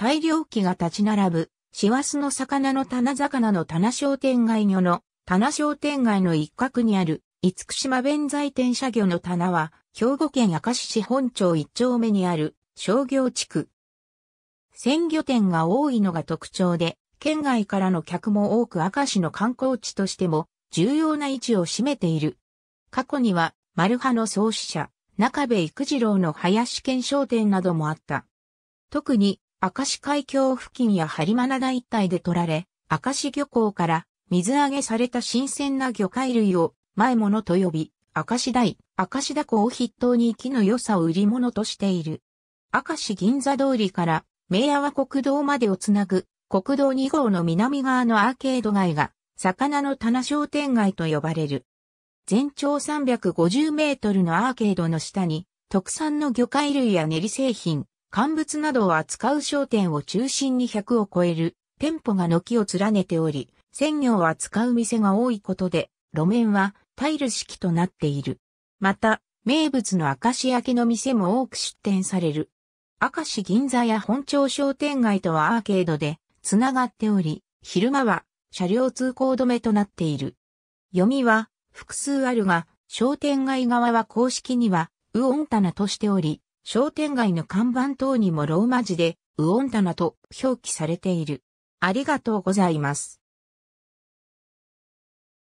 大量機が立ち並ぶ、師走の魚の棚魚の棚商店街魚の棚商店街の一角にある、厳島弁財天社魚の棚は、兵庫県明石市本町一丁目にある商業地区。鮮魚店が多いのが特徴で、県外からの客も多く明石の観光地としても重要な位置を占めている。過去には、マルハの創始者、中部育次郎の林県商店などもあった。特に明石海峡付近や播磨灘一帯で取られ、明石漁港から水揚げされた新鮮な魚介類を前物と呼び、明石台、明石田港を筆頭に木の良さを売り物としている。明石銀座通りから明和国道までをつなぐ国道2号の南側のアーケード街が魚の棚商店街と呼ばれる。全長350メートルのアーケードの下に特産の魚介類や練り製品、乾物などを扱う商店を中心に100を超える店舗が軒を連ねており、鮮魚を扱う店が多いことで、路面はタイル式となっている。また、名物の明石焼の店も多く出店される。明石銀座や本町商店街とはアーケードでつながっており、昼間は車両通行止めとなっている。読みは複数あるが、商店街側は公式には、ウオン棚としており、商店街の看板等にもローマ字で、ウオンタナと表記されている。ありがとうございます。